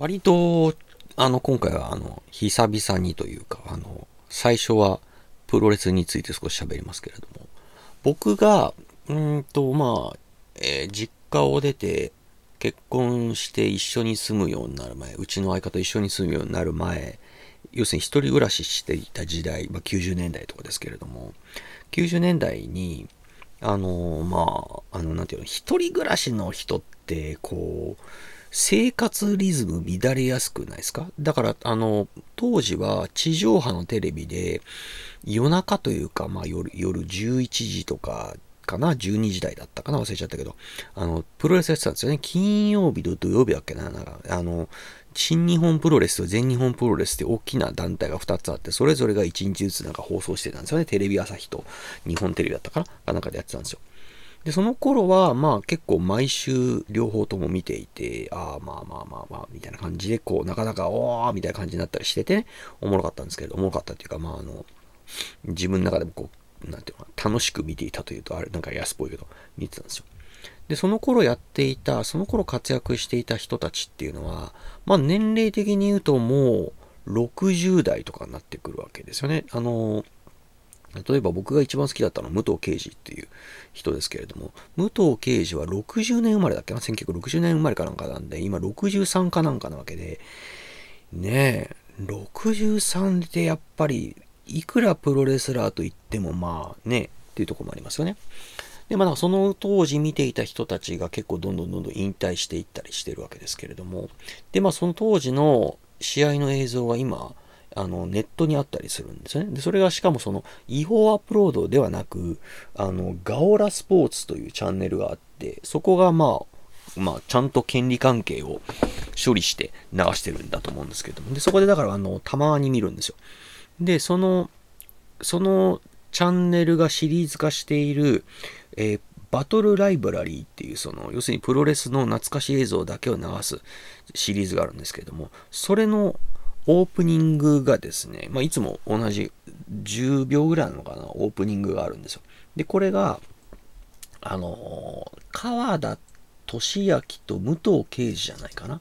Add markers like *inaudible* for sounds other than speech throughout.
割と、あの、今回は、あの、久々にというか、あの、最初はプロレスについて少し喋りますけれども、僕が、うんと、まあ、えー、実家を出て、結婚して一緒に住むようになる前、うちの相方一緒に住むようになる前、要するに一人暮らししていた時代、まあ、90年代とかですけれども、90年代に、あの、まあ、あの、なんていうの、一人暮らしの人って、こう、生活リズム乱れやすくないですかだから、あの、当時は地上波のテレビで夜中というか、まあ夜、夜11時とかかな、12時台だったかな、忘れちゃったけど、あの、プロレスやってたんですよね。金曜日と土曜日だっけな、なんか、あの、新日本プロレスと全日本プロレスって大きな団体が2つあって、それぞれが1日ずつなんか放送してたんですよね。テレビ朝日と日本テレビだったかな、なんかでやってたんですよ。で、その頃は、まあ結構毎週両方とも見ていて、ああ、まあまあまあまあ、みたいな感じで、こう、なかなか、おーみたいな感じになったりしててね、おもろかったんですけど、おもろかったっていうか、まああの、自分の中でもこう、なんていうかな、楽しく見ていたというと、あれ、なんか安っぽいけど、見てたんですよ。で、その頃やっていた、その頃活躍していた人たちっていうのは、まあ年齢的に言うともう60代とかになってくるわけですよね。あのー、例えば僕が一番好きだったのは武藤敬司っていう人ですけれども、武藤敬司は60年生まれだっけな ?1960 年生まれかなんかなんで、今63かなんかなわけで、ねえ、63でやっぱり、いくらプロレスラーと言ってもまあね、っていうとこもありますよね。で、まあ、その当時見ていた人たちが結構どんどんどんどん引退していったりしてるわけですけれども、で、まあ、その当時の試合の映像は今、あの、ネットにあったりするんですね。で、それがしかもその、違法アップロードではなく、あの、ガオラスポーツというチャンネルがあって、そこがまあ、まあ、ちゃんと権利関係を処理して流してるんだと思うんですけども。で、そこでだから、あの、たまに見るんですよ。で、その、そのチャンネルがシリーズ化している、えー、バトルライブラリーっていう、その、要するにプロレスの懐かし映像だけを流すシリーズがあるんですけれども、それの、オープニングがですね、まあ、いつも同じ10秒ぐらいなのかな、オープニングがあるんですよ。で、これが、あのー、川田俊明と武藤敬司じゃないかな。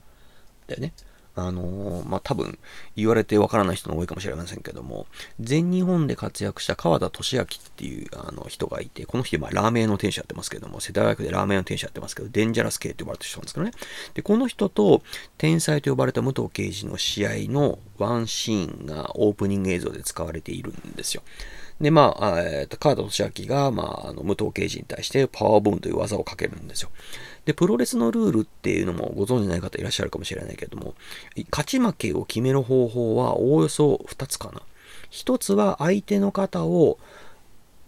だよね。あのー、まあ、多分言われてわからない人が多いかもしれませんけども、全日本で活躍した川田俊明っていうあの人がいて、この人今ラーメンの店主やってますけども、世田谷区でラーメンの店主やってますけど、デンジャラス系って呼ばれてる人なんですけどね。で、この人と天才と呼ばれた武藤刑事の試合のワンシーンがオープニング映像で使われているんですよ。で、まあ、えー、と川田俊明が、まあ、あの武藤刑事に対してパワーボムという技をかけるんですよ。で、プロレスのルールっていうのもご存じない方いらっしゃるかもしれないけれども、勝ち負けを決める方法はおおよそ2つかな。1つは相手の方を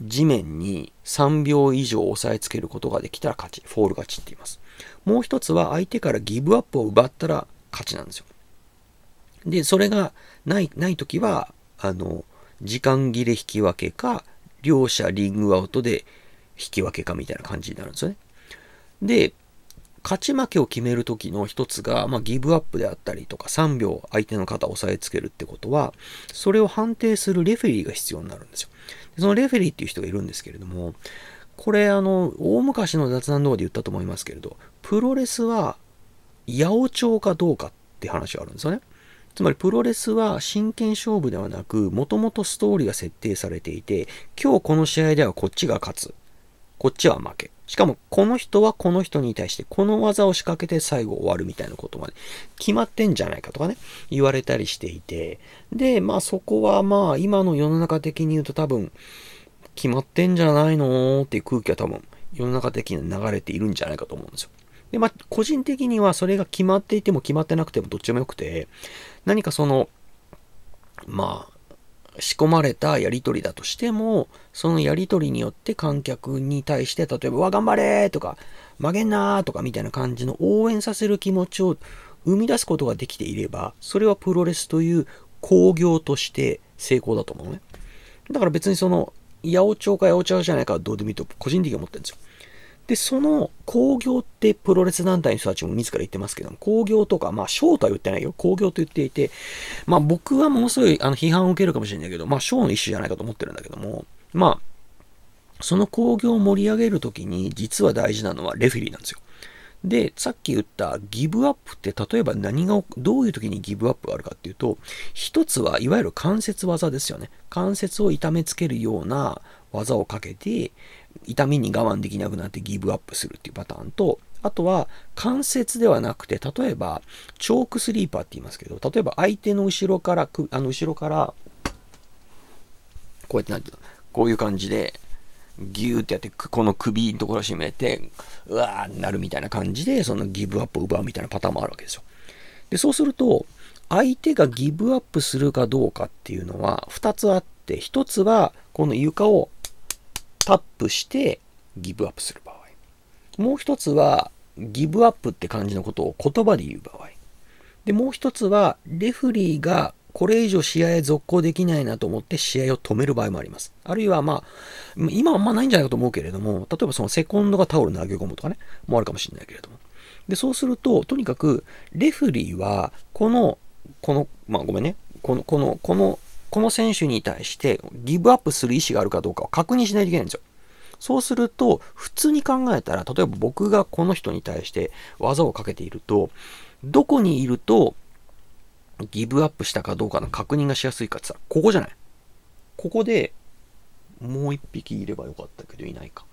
地面に3秒以上押さえつけることができたら勝ち、フォール勝ちって言います。もう1つは相手からギブアップを奪ったら勝ちなんですよ。で、それがない、ないときは、あの、時間切れ引き分けか、両者リングアウトで引き分けかみたいな感じになるんですよね。で、勝ち負けを決める時の一つが、まあ、ギブアップであったりとか3秒相手の肩を押さえつけるってことはそれを判定するレフェリーが必要になるんですよでそのレフェリーっていう人がいるんですけれどもこれあの大昔の雑談動画で言ったと思いますけれどプロレスは八百長かどうかって話があるんですよねつまりプロレスは真剣勝負ではなく、もともとストーリーが設定されていて、今日この試合ではこっちが勝つ。こっちは負け。しかも、この人はこの人に対して、この技を仕掛けて最後終わるみたいなことまで決まってんじゃないかとかね、言われたりしていて、で、まあそこはまあ、今の世の中的に言うと多分、決まってんじゃないのっていう空気は多分、世の中的に流れているんじゃないかと思うんですよ。で、まあ、個人的にはそれが決まっていても決まってなくてもどっちもよくて、何かその、まあ、仕込まれたやりとりだとしても、そのやりとりによって観客に対して、例えば、わ、頑張れとか、曲げんなとかみたいな感じの応援させる気持ちを生み出すことができていれば、それはプロレスという興行として成功だと思うね。だから別にその、八百長か八百長じゃないかどうでもいいと個人的に思ってるんですよ。で、その工業ってプロレス団体の人たちも自ら言ってますけども、興行とか、まあ、ーとは言ってないよ。工業と言っていて、まあ、僕はものすごいあの批判を受けるかもしれないけど、まあ、ショーの一種じゃないかと思ってるんだけども、まあ、その興行を盛り上げるときに、実は大事なのはレフェリーなんですよ。で、さっき言ったギブアップって例えば何が、どういう時にギブアップがあるかっていうと、一つはいわゆる関節技ですよね。関節を痛めつけるような技をかけて、痛みに我慢できなくなってギブアップするっていうパターンと、あとは関節ではなくて、例えばチョークスリーパーって言いますけど、例えば相手の後ろから、あの後ろから、こうやってなんていうの、こういう感じで、ギューってやって、この首のところを締めて、うわーなるみたいな感じで、そのギブアップを奪うみたいなパターンもあるわけですよ。で、そうすると、相手がギブアップするかどうかっていうのは、2つあって、1つは、この床をタップしてギブアップする場合。もう一つは、ギブアップって感じのことを言葉で言う場合。で、もう一つは、レフリーがこれ以上試合続行できないなと思って試合を止める場合もあります。あるいはまあ、今あんまないんじゃないかと思うけれども、例えばそのセコンドがタオル投げ込むとかね、もあるかもしれないけれども。で、そうすると、とにかく、レフリーは、この、この、まあごめんね、この、この、このこの選手に対してギブアップする意思があるかどうかを確認しないといけないんですよ。そうすると、普通に考えたら、例えば僕がこの人に対して技をかけていると、どこにいるとギブアップしたかどうかの確認がしやすいかってら、ここじゃない。ここでもう一匹いればよかったけどいないか。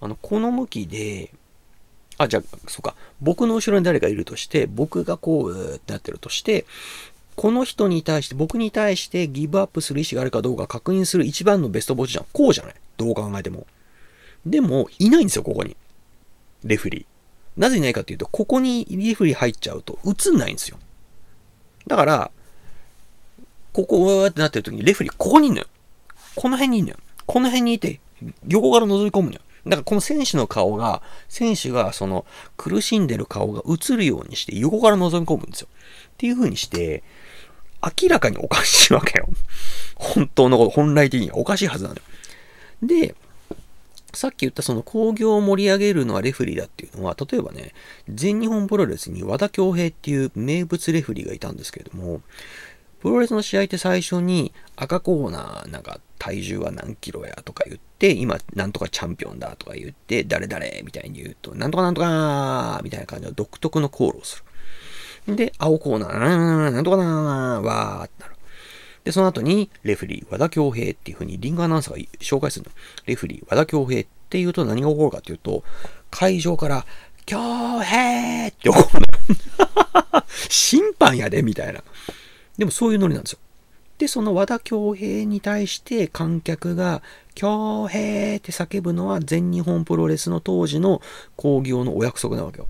あの、この向きで、あ、じゃあ、そうか。僕の後ろに誰かいるとして、僕がこう、ってなってるとして、この人に対して、僕に対してギブアップする意思があるかどうか確認する一番のベストポジション。こうじゃないどう考えても。でも、いないんですよ、ここに。レフェリー。なぜいないかというと、ここにレフェリー入っちゃうと映んないんですよ。だから、ここわーってなってる時にレフェリーここにいんのよ。この辺にいんのよ。この辺にいて、横から覗き込むのよ。だからこの選手の顔が、選手がその苦しんでる顔が映るようにして横から覗き込むんですよ。っていう風にして、明らかにおかしいわけよ。本当のこと、本来的にはおかしいはずなのよ。で、さっき言ったその興行を盛り上げるのはレフリーだっていうのは、例えばね、全日本プロレスに和田恭平っていう名物レフリーがいたんですけれども、プロレスの試合って最初に赤コーナーなんか体重は何キロやとか言って、今なんとかチャンピオンだとか言って、誰々みたいに言うと、なんとかなんとかみたいな感じの独特のコールをする。で、青コーナー、なんとかなー、わーってなる。で、その後に、レフリー、和田恭平っていう風にリングアナウンサーが紹介するの。レフリー、和田恭平っていうと何が起こるかっていうと、会場から、恭平って起こるの。*laughs* 審判やで、みたいな。でもそういうノリなんですよ。で、その和田恭平に対して観客が、恭平って叫ぶのは全日本プロレスの当時の興行のお約束なわけよ。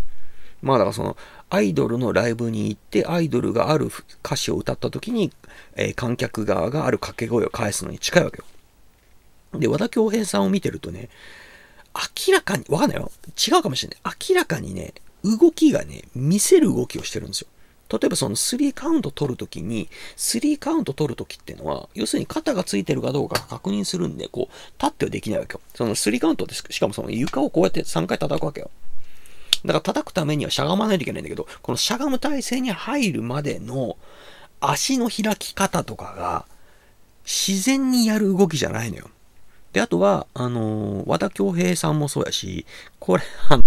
まあだからその、アイドルのライブに行って、アイドルがある歌詞を歌った時に、えー、観客側がある掛け声を返すのに近いわけよ。で、和田恭平さんを見てるとね、明らかに、わかんないよ。違うかもしれない。明らかにね、動きがね、見せる動きをしてるんですよ。例えばその3カウント取るときに、3カウント取るときっていうのは、要するに肩がついてるかどうか確認するんで、こう、立ってはできないわけよ。その3カウントです。しかもその床をこうやって3回叩くわけよ。だから叩くためにはしゃがまないといけないんだけど、このしゃがむ体勢に入るまでの足の開き方とかが自然にやる動きじゃないのよ。で、あとは、あの和田恭平さんもそうやし、これ、あの、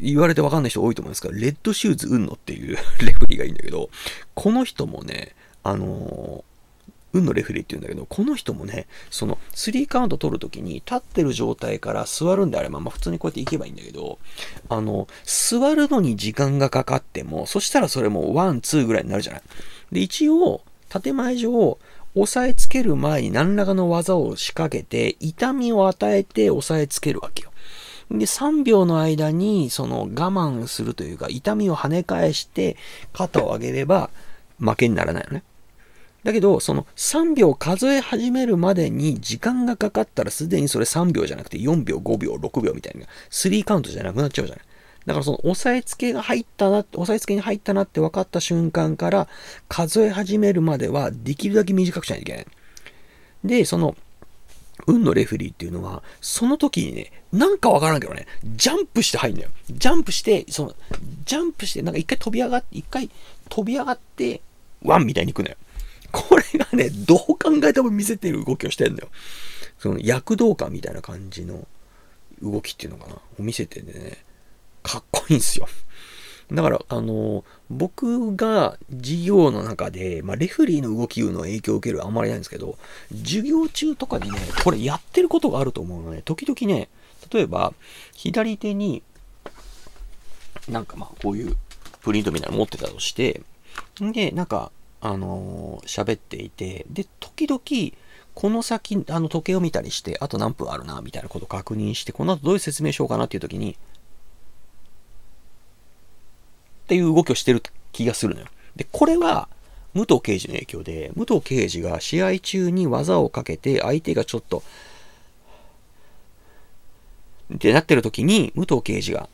言われてわかんない人多いと思うんですけど、レッドシューズうんのっていうレフリーがいいんだけど、この人もね、あの運のレフェリーって言うんだけど、この人もね、その、3カウント取るときに、立ってる状態から座るんであれば、まあ普通にこうやって行けばいいんだけど、あの、座るのに時間がかかっても、そしたらそれも1、2ぐらいになるじゃない。で、一応、建前上、押さえつける前に何らかの技を仕掛けて、痛みを与えて押さえつけるわけよ。で、3秒の間に、その我慢するというか、痛みを跳ね返して、肩を上げれば、負けにならないのね。だけど、その3秒数え始めるまでに時間がかかったらすでにそれ3秒じゃなくて4秒、5秒、6秒みたいな、3カウントじゃなくなっちゃうじゃない。だからその押さえつけが入ったな、押さえつけに入ったなって分かった瞬間から数え始めるまではできるだけ短くしないといけない。で、その、運のレフェリーっていうのは、その時にね、なんかわからんけどね、ジャンプして入るんだよ。ジャンプして、その、ジャンプして、なんか一回飛び上がって、一回飛び上がって、ワンみたいに行くのよ。これがね、どう考えても見せてる動きをしてんだよ。その躍動感みたいな感じの動きっていうのかな、を見せてね、かっこいいんすよ。だから、あの、僕が授業の中で、まあ、レフリーの動きの影響を受けるあんまりないんですけど、授業中とかにね、これやってることがあると思うので、ね、時々ね、例えば、左手に、なんかまあ、こういうプリントみたいなの持ってたとして、んで、なんか、あの喋っていて、で、時々、この先、あの、時計を見たりして、あと何分あるな、みたいなことを確認して、この後どういう説明しようかなっていう時に、っていう動きをしてる気がするのよ。で、これは、武藤刑事の影響で、武藤刑事が試合中に技をかけて、相手がちょっと、ってなってる時に、武藤刑事が、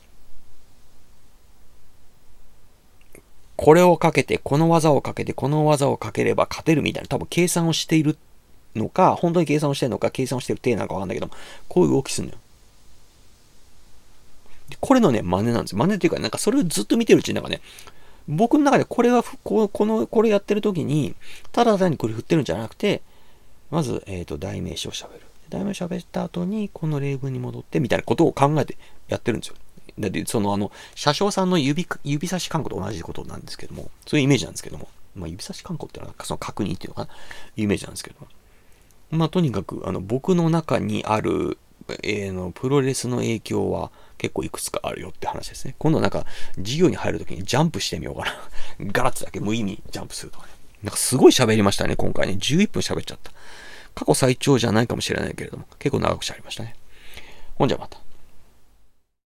これをかけて、この技をかけて、この技をかければ勝てるみたいな、多分計算をしているのか、本当に計算をしてるのか、計算をしてる体なのかわかんないけど、こういう動きすんのよ。これのね、真似なんです。よ。真似っていうか、なんかそれをずっと見てるうちになんかね、僕の中でこれはこ、この、これやってる時に、ただ単にこれ振ってるんじゃなくて、まず、えっ、ー、と、代名詞を喋る。代名詞を喋った後に、この例文に戻って、みたいなことを考えてやってるんですよ。だってそのあの車掌さんの指指差し観光と同じことなんですけどもそういうイメージなんですけども、まあ、指差し観光っていうのはその確認っていうのかなイメージなんですけどもまあとにかくあの僕の中にある、えー、のプロレスの影響は結構いくつかあるよって話ですね今度なんか授業に入るときにジャンプしてみようかな *laughs* ガラッツだけ無意味ジャンプするとかねなんかすごい喋りましたね今回ね11分喋っちゃった過去最長じゃないかもしれないけれども結構長く喋りましたねほんじゃまた